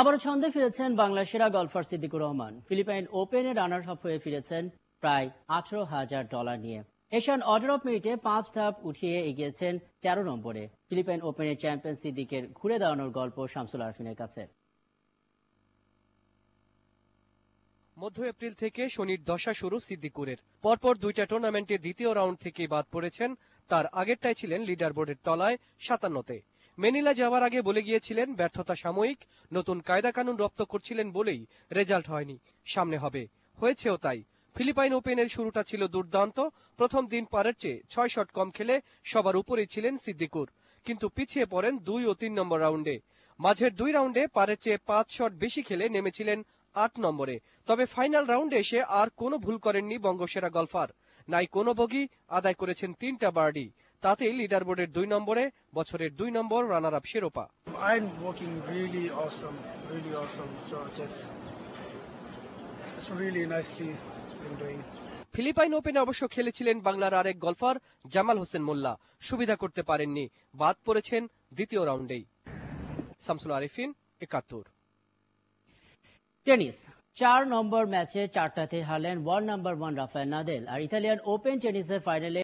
আবারও ছন্দে ফিরেছেন বাংলা সেরা গলফার সিদ্দিকুর রহমান ফিলিপাইন ওপেনে রানার আপ হয়ে ফিরেছেন প্রায় আঠারো হাজার ডলার নিয়ে এশিয়ান অর্ডার অফ মেরিটে পাঁচ ধাপ উঠিয়ে এগিয়েছেন তেরো নম্বরে ফিলিপাইন ওপেনে চ্যাম্পিয়ন সিদ্দিকের ঘুরে দাঁড়ানোর গল্প শামসুল আরফিনের কাছে মধ্য এপ্রিল থেকে শনির দশা শুরু সিদ্দিকুরের পরপর দুইটা টুর্নামেন্টে দ্বিতীয় রাউন্ড থেকে বাদ পড়েছেন তার আগেরটাই ছিলেন লিডার বোর্ডের তলায় সাতান্নতে মেনিলা যাওয়ার আগে বলে গিয়েছিলেন ব্যর্থতা সাময়িক নতুন কায়দা কানুন রপ্ত করছিলেন বলেই রেজাল্ট হয়নি সামনে হবে হয়েছেও তাই ফিলিপাইন ওপেনের শুরুটা ছিল দুর্দান্ত প্রথম দিন পারের চেয়ে ছয় শট কম খেলে সবার উপরেই ছিলেন সিদ্দিকুর কিন্তু পিছিয়ে পড়েন দুই ও তিন নম্বর রাউন্ডে মাঝের দুই রাউন্ডে পারের চেয়ে পাঁচ শট বেশি খেলে নেমেছিলেন আট নম্বরে তবে ফাইনাল রাউন্ডে এসে আর কোনো ভুল করেননি বঙ্গসেরা গলফার নাই কোনো বগি আদায় করেছেন তিনটা বার্ডি তাতেই বোর্ডের দুই নম্বরে বছরের দুই নম্বর রানার আপ শিরোপা ফিলিপাইন ওপেনে অবশ্য খেলেছিলেন বাংলার আরেক গলফার জামাল হোসেন মোল্লা সুবিধা করতে পারেননি বাদ পড়েছেন দ্বিতীয় রাউন্ডেই সামসুল আরিফিন একাত্তর টেনিস চার নম্বর ম্যাচে চারটাতে হারলেন one number one Rafael Nadal আর ইতালিয়ান ওপেন টেনিসের ফাইনালে